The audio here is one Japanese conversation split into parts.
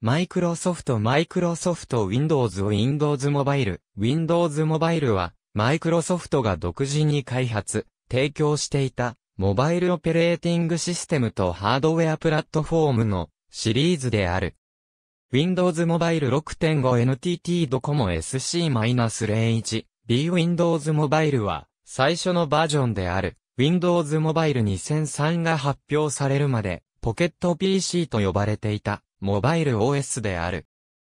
マイクロソフトマイクロソフト Windows Windows Mobile Windows Mobile はマイクロソフトが独自に開発、提供していたモバイルオペレーティングシステムとハードウェアプラットフォームのシリーズである。Windows Mobile 6.5 NTT ドコモ SC-01 B Windows Mobile は最初のバージョンである Windows Mobile 2003が発表されるまでポケット PC と呼ばれていた。モバイル OS である。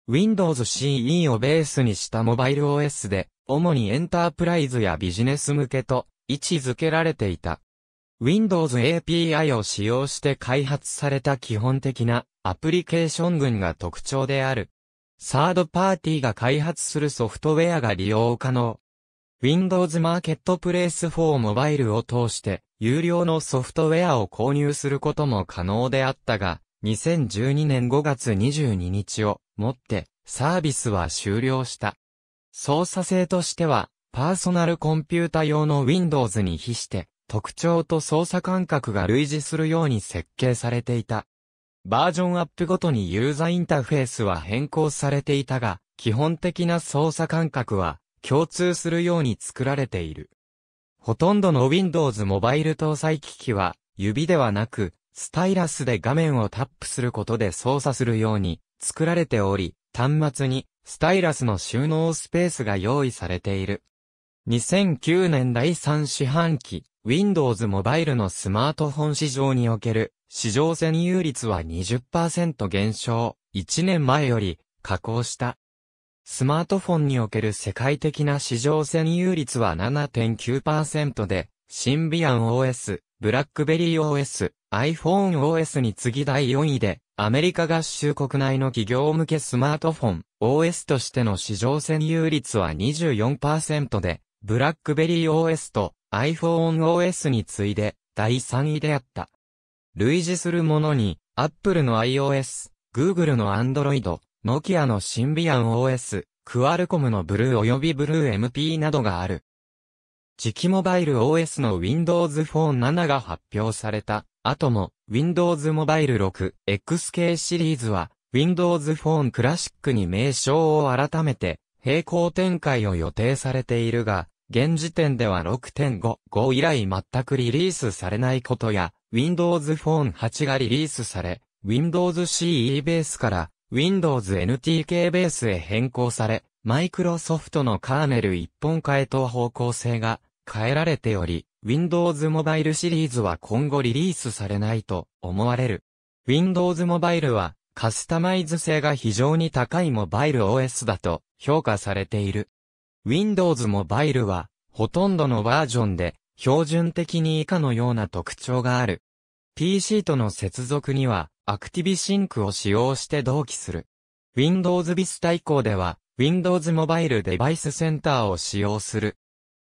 Windows CE をベースにしたモバイル OS で、主にエンタープライズやビジネス向けと位置づけられていた。Windows API を使用して開発された基本的なアプリケーション群が特徴である。サードパーティーが開発するソフトウェアが利用可能。Windows マーケットプレイス4モバイルを通して有料のソフトウェアを購入することも可能であったが、2012年5月22日をもってサービスは終了した。操作性としては、パーソナルコンピュータ用の Windows に比して、特徴と操作感覚が類似するように設計されていた。バージョンアップごとにユーザーインターフェースは変更されていたが、基本的な操作感覚は共通するように作られている。ほとんどの Windows モバイル搭載機器は指ではなくスタイラスで画面をタップすることで操作するように作られており、端末にスタイラスの収納スペースが用意されている。2009年第3四半期、Windows モバイルのスマートフォン市場における市場占有率は20%減少、1年前より加工した。スマートフォンにおける世界的な市場占有率は7.9%で、シンビアン OS、ブラックベリー OS、iPhone OS に次ぎ第4位で、アメリカ合衆国内の企業向けスマートフォン、OS としての市場占有率は24%で、ブラックベリー OS と iPhone OS に次いで、第3位であった。類似するものに、Apple の iOS、Google の Android、Nokia のシンビアン OS、q u a l c o m の Blue 及び Blue MP などがある。磁気モバイル OS の Windows Phone 7が発表された後も Windows Mobile 6 XK シリーズは Windows Phone Classic に名称を改めて並行展開を予定されているが、現時点では6.55以来全くリリースされないことや、Windows Phone 8がリリースされ、Windows CE ベースから Windows NTK ベースへ変更され、マイクロソフトのカーネル一本化へと方向性が変えられており、Windows Mobile シリーズは今後リリースされないと思われる。Windows Mobile はカスタマイズ性が非常に高いモバイル OS だと評価されている。Windows Mobile はほとんどのバージョンで標準的に以下のような特徴がある。PC との接続には a c t i v シ Sync を使用して同期する。Windows Vista 以降では Windows Mobile デバイスセンターを使用する。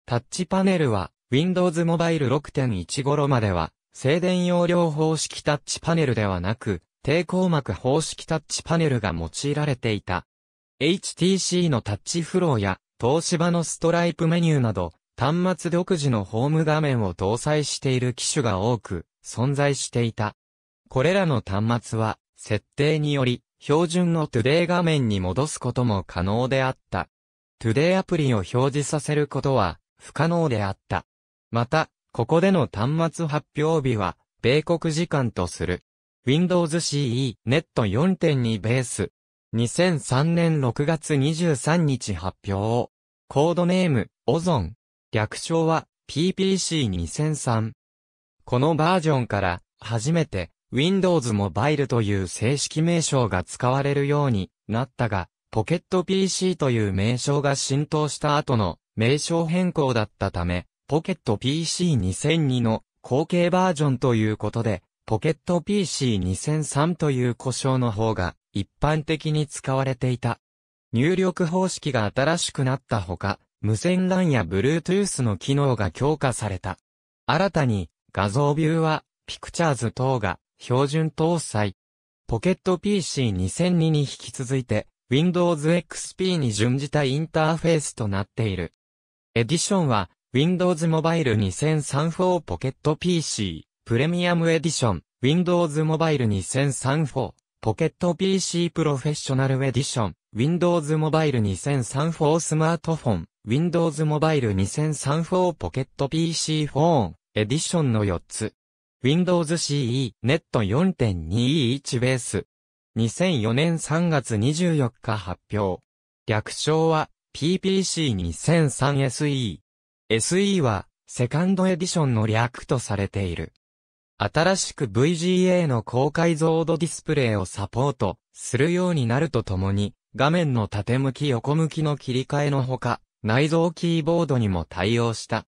タッチパネルは、Windows Mobile 6.1頃までは、静電容量方式タッチパネルではなく、抵抗膜方式タッチパネルが用いられていた。HTC のタッチフローや、東芝のストライプメニューなど、端末独自のホーム画面を搭載している機種が多く、存在していた。これらの端末は、設定により、標準のトゥデイ画面に戻すことも可能であった。トゥデイアプリを表示させることは、不可能であった。また、ここでの端末発表日は、米国時間とする。Windows CE Net 4.2ベース。2003年6月23日発表。コードネーム、オゾン。略称は、PPC2003。このバージョンから、初めて、Windows Mobile という正式名称が使われるようになったが、ポケット PC という名称が浸透した後の名称変更だったため、ポケット PC2002 の後継バージョンということで、ポケット PC2003 という故障の方が一般的に使われていた。入力方式が新しくなったほか、無線 LAN や Bluetooth の機能が強化された。新たに画像ビューは Pictures 等が標準搭載。ポケット PC2002 に引き続いて Windows XP に準じたインターフェースとなっている。エディションは、Windows Mobile 2003 for Pocket PC、プレミアムエディション、Windows Mobile 2003 for Pocket PC プロフェッショナルエディション、Windows Mobile 2003 for スマートフォン、Windows Mobile 2003 for Pocket PC フォン、エディションの4つ。Windows CE、Net 4 2 1ベース。2004年3月24日発表。略称は、PPC2003SE。SE は、セカンドエディションの略とされている。新しく VGA の高解像度ディスプレイをサポートするようになるとともに、画面の縦向き横向きの切り替えのほか、内蔵キーボードにも対応した。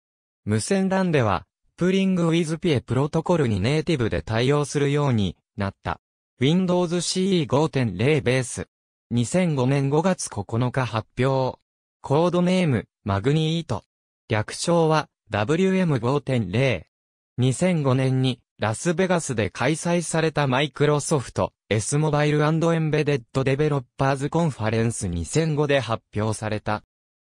無線 LAN では、プリングウィズピエプロトコルにネイティブで対応するようになった。Windows CE5.0 ベース。2005年5月9日発表。コードネーム、マグニート。略称は WM5.0。2005年にラスベガスで開催されたマイクロソフト S モバイルエンベデッドデベロッパーズコンファレンス2005で発表された。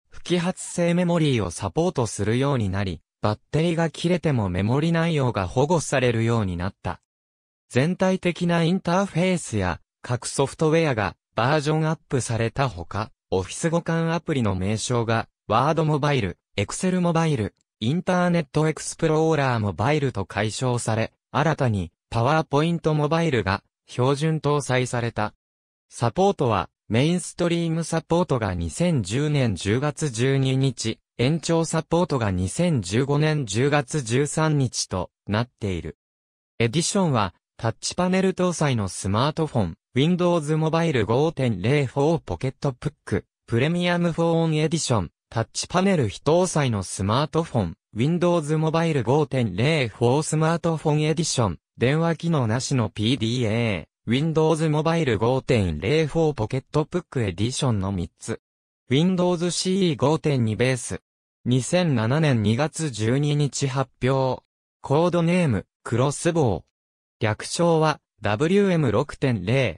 不揮発性メモリーをサポートするようになり、バッテリーが切れてもメモリ内容が保護されるようになった。全体的なインターフェースや各ソフトウェアがバージョンアップされたほか、オフィス互換アプリの名称が、ワードモバイル、エクセルモバイル、インターネットエクスプローラーモバイルと解消され、新たに、パワーポイントモバイルが、標準搭載された。サポートは、メインストリームサポートが2010年10月12日、延長サポートが2015年10月13日となっている。エディションは、タッチパネル搭載のスマートフォン、Windows Mobile 5.04ポケットプック、プレミアムフォーンエディション、タッチパネル非搭載のスマートフォン、Windows Mobile 5.04スマートフォンエディション、電話機能なしの PDA、Windows Mobile 5.04ポケットプックエディションの3つ。Windows CE 5.2ベース。2007年2月12日発表。コードネーム、クロスボウ。略称は、WM6.0。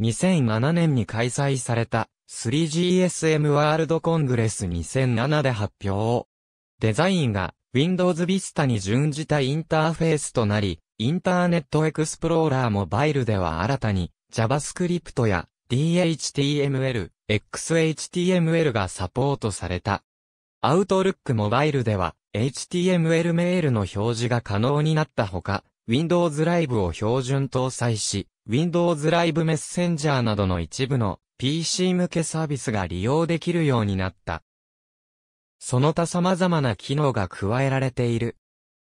2007年に開催された 3GSM ワールドコングレス2007で発表。デザインが Windows Vista に準じたインターフェースとなり、インターネットエクスプローラーモバイルでは新たに JavaScript や DHTML、XHTML がサポートされた。Outlook モバイルでは HTML メールの表示が可能になったほか、Windows Live を標準搭載し、Windows Live Messenger などの一部の PC 向けサービスが利用できるようになった。その他様々な機能が加えられている。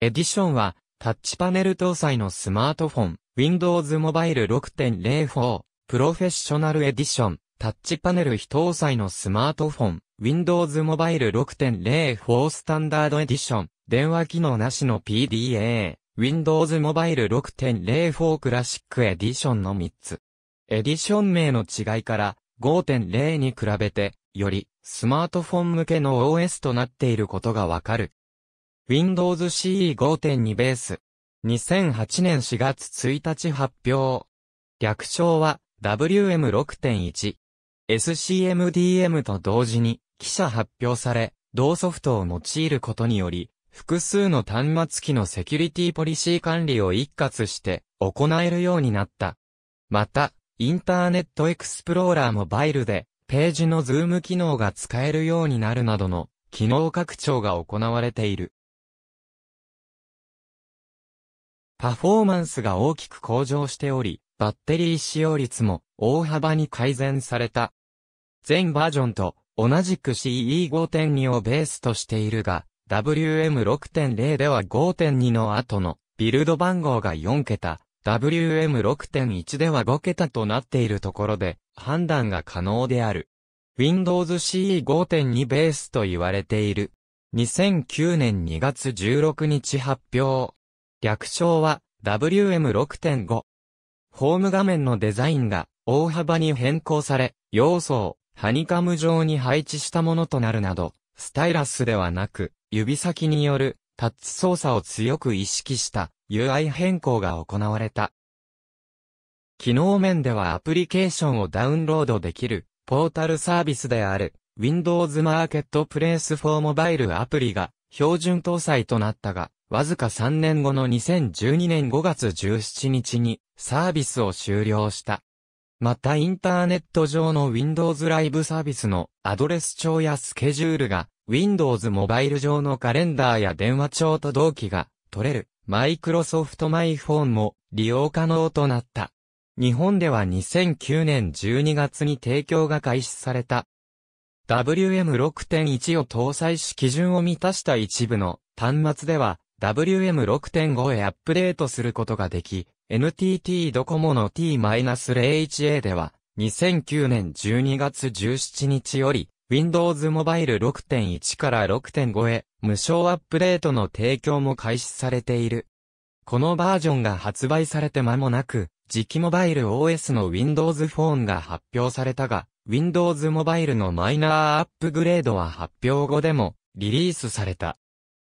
エディションは、タッチパネル搭載のスマートフォン、Windows Mobile 6.04、プロフェッショナルエディション、タッチパネル非搭載のスマートフォン、Windows Mobile 6.04スタンダードエディション、電話機能なしの PDA。Windows Mobile 6.04クラシックエディションの3つ。エディション名の違いから5.0に比べて、よりスマートフォン向けの OS となっていることがわかる。Windows CE 5.2ベース。2008年4月1日発表。略称は WM6.1。SCMDM と同時に記者発表され、同ソフトを用いることにより、複数の端末機のセキュリティポリシー管理を一括して行えるようになった。また、インターネットエクスプローラーモバイルで、ページのズーム機能が使えるようになるなどの機能拡張が行われている。パフォーマンスが大きく向上しており、バッテリー使用率も大幅に改善された。全バージョンと同じく CE5.2 をベースとしているが、WM6.0 では5.2の後のビルド番号が4桁、WM6.1 では5桁となっているところで判断が可能である。Windows CE 5.2ベースと言われている。2009年2月16日発表。略称は WM6.5。ホーム画面のデザインが大幅に変更され、要素をハニカム状に配置したものとなるなど、スタイラスではなく、指先によるタッチ操作を強く意識した UI 変更が行われた。機能面ではアプリケーションをダウンロードできるポータルサービスである Windows Marketplace for Mobile アプリが標準搭載となったが、わずか3年後の2012年5月17日にサービスを終了した。またインターネット上の Windows ライブサービスのアドレス帳やスケジュールが Windows モバイル上のカレンダーや電話帳と同期が取れる Microsoft MyPhone も利用可能となった。日本では2009年12月に提供が開始された。WM6.1 を搭載し基準を満たした一部の端末では WM6.5 へアップデートすることができ、NTT ドコモの T-01A では、2009年12月17日より、Windows Mobile 6.1から6.5へ、無償アップデートの提供も開始されている。このバージョンが発売されて間もなく、次期モバイル OS の Windows Phone が発表されたが、Windows Mobile のマイナーアップグレードは発表後でもリリースされた。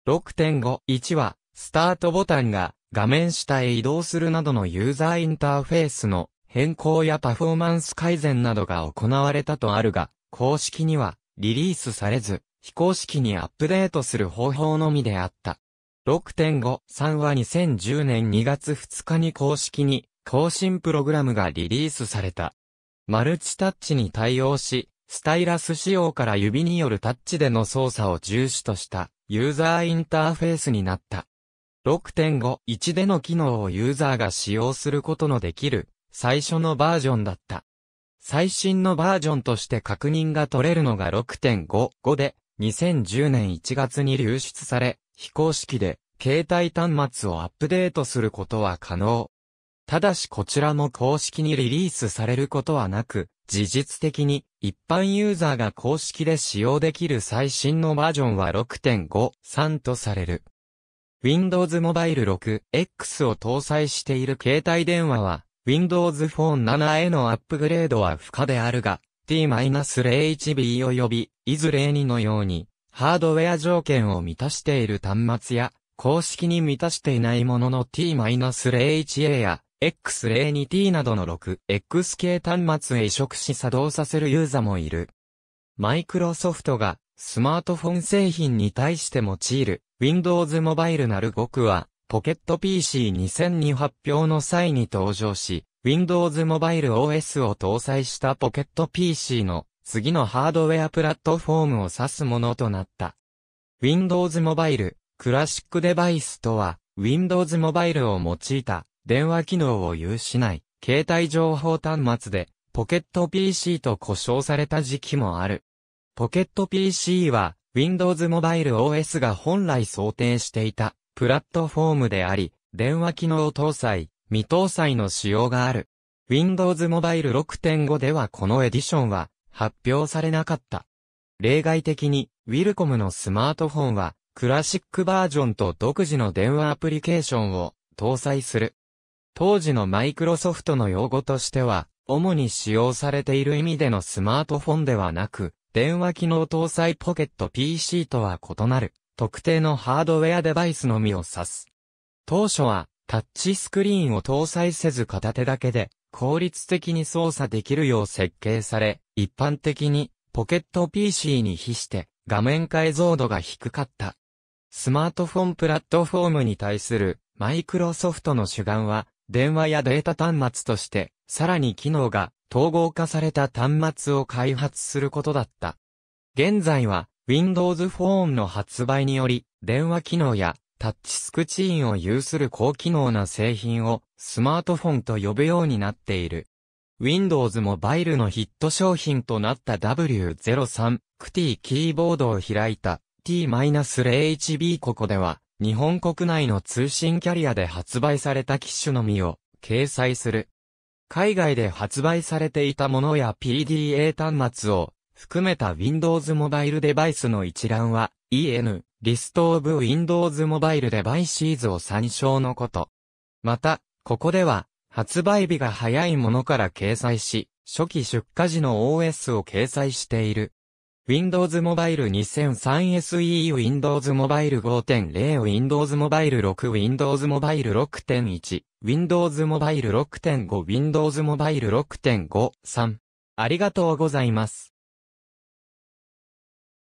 6.5.1は、スタートボタンが画面下へ移動するなどのユーザーインターフェースの変更やパフォーマンス改善などが行われたとあるが、公式にはリリースされず、非公式にアップデートする方法のみであった。6.5.3は2010年2月2日に公式に更新プログラムがリリースされた。マルチタッチに対応し、スタイラス仕様から指によるタッチでの操作を重視としたユーザーインターフェースになった。6.5.1での機能をユーザーが使用することのできる最初のバージョンだった。最新のバージョンとして確認が取れるのが6.5.5で2010年1月に流出され、非公式で携帯端末をアップデートすることは可能。ただしこちらも公式にリリースされることはなく、事実的に一般ユーザーが公式で使用できる最新のバージョンは6.53とされる。Windows Mobile 6X を搭載している携帯電話は、Windows Phone 7へのアップグレードは不可であるが、T-01B 及び、いずれにのように、ハードウェア条件を満たしている端末や、公式に満たしていないものの T-01A や X02T などの 6X 系端末へ移植し作動させるユーザーもいる。マイクロソフトがスマートフォン製品に対して用いる Windows Mobile なる5はポケット PC2002 発表の際に登場し Windows Mobile OS を搭載したポケット PC の次のハードウェアプラットフォームを指すものとなった。Windows Mobile クラシックデバイスとは Windows Mobile を用いた電話機能を有しない携帯情報端末でポケット PC と呼称された時期もある。ポケット PC は Windows Mobile OS が本来想定していたプラットフォームであり、電話機能搭載、未搭載の仕様がある。Windows Mobile 6.5ではこのエディションは発表されなかった。例外的に、ウィルコムのスマートフォンは、クラシックバージョンと独自の電話アプリケーションを搭載する。当時のマイクロソフトの用語としては、主に使用されている意味でのスマートフォンではなく、電話機能搭載ポケット PC とは異なる、特定のハードウェアデバイスのみを指す。当初は、タッチスクリーンを搭載せず片手だけで、効率的に操作できるよう設計され、一般的に、ポケット PC に比して、画面解像度が低かった。スマートフォンプラットフォームに対する、マイクロソフトの主眼は、電話やデータ端末として、さらに機能が統合化された端末を開発することだった。現在は Windows Phone の発売により電話機能やタッチスクチーンを有する高機能な製品をスマートフォンと呼ぶようになっている。Windows モバイルのヒット商品となった W03 クティキーボードを開いた T-0HB ここでは日本国内の通信キャリアで発売された機種のみを掲載する。海外で発売されていたものや PDA 端末を含めた Windows モバイルデバイスの一覧は EN、リストオブ Windows モバイルデバイシーズを参照のこと。また、ここでは発売日が早いものから掲載し、初期出荷時の OS を掲載している。Windows Mobile 2003SE Windows Mobile 5.0 Windows Mobile 6 Windows Mobile 6.1 Windows Mobile 6.5 Windows Mobile 6.5 3ありがとうございます。